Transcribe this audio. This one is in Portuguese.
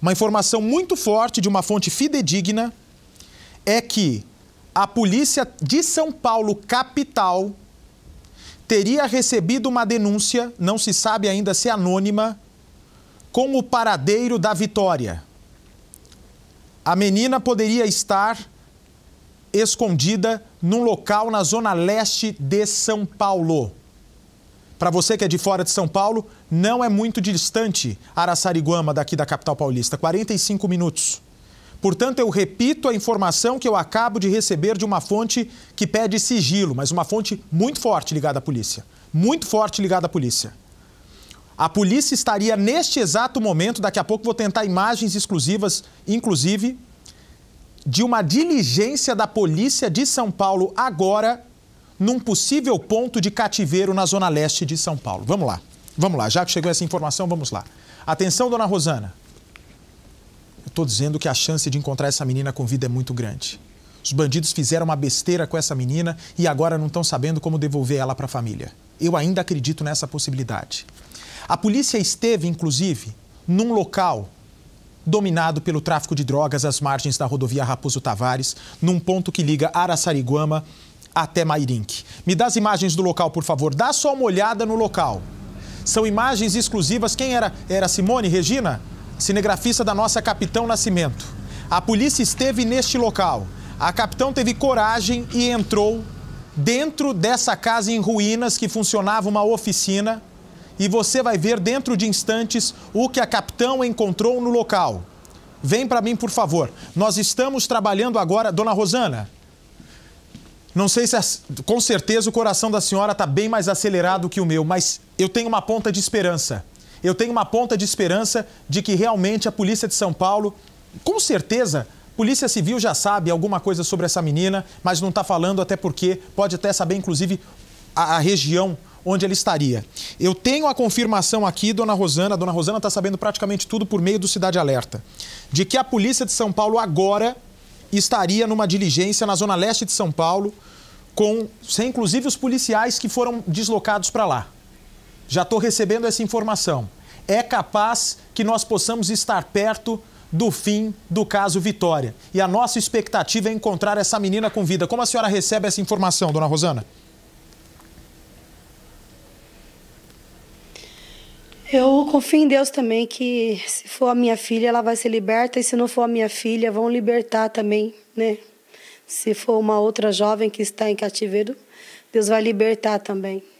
uma informação muito forte de uma fonte fidedigna é que a polícia de São Paulo, capital, teria recebido uma denúncia, não se sabe ainda se é anônima, com o paradeiro da Vitória. A menina poderia estar escondida num local na zona leste de São Paulo. Para você que é de fora de São Paulo, não é muito distante Araçariguama daqui da capital paulista, 45 minutos. Portanto, eu repito a informação que eu acabo de receber de uma fonte que pede sigilo, mas uma fonte muito forte ligada à polícia. Muito forte ligada à polícia. A polícia estaria neste exato momento, daqui a pouco vou tentar imagens exclusivas, inclusive, de uma diligência da polícia de São Paulo agora num possível ponto de cativeiro na zona leste de São Paulo. Vamos lá, vamos lá, já que chegou essa informação, vamos lá. Atenção, dona Rosana. Eu estou dizendo que a chance de encontrar essa menina com vida é muito grande. Os bandidos fizeram uma besteira com essa menina e agora não estão sabendo como devolver ela para a família. Eu ainda acredito nessa possibilidade. A polícia esteve, inclusive, num local dominado pelo tráfico de drogas às margens da rodovia Raposo Tavares, num ponto que liga Araçariguama até Mairink. Me dá as imagens do local, por favor. Dá só uma olhada no local. São imagens exclusivas. Quem era? Era Simone Regina, cinegrafista da nossa Capitão Nascimento. A polícia esteve neste local. A capitão teve coragem e entrou dentro dessa casa em ruínas que funcionava uma oficina. E você vai ver dentro de instantes o que a capitão encontrou no local. Vem para mim, por favor. Nós estamos trabalhando agora. Dona Rosana, não sei se, com certeza, o coração da senhora está bem mais acelerado que o meu, mas eu tenho uma ponta de esperança. Eu tenho uma ponta de esperança de que realmente a polícia de São Paulo, com certeza, Polícia Civil já sabe alguma coisa sobre essa menina, mas não está falando até porque pode até saber, inclusive, a, a, região onde ela estaria. Eu tenho a confirmação aqui, dona Rosana, a dona Rosana está sabendo praticamente tudo por meio do Cidade Alerta, de que a Polícia de São Paulo agora estaria numa diligência na zona leste de São Paulo, com sem inclusive os policiais que foram deslocados para lá. Já estou recebendo essa informação. É capaz que nós possamos estar perto do fim do caso Vitória. E a nossa expectativa é encontrar essa menina com vida. Como a senhora recebe essa informação, dona Rosana? Eu confio em Deus também que se for a minha filha, ela vai ser liberta e se não for a minha filha, vão libertar também, né? Se for uma outra jovem que está em cativeiro, Deus vai libertar também.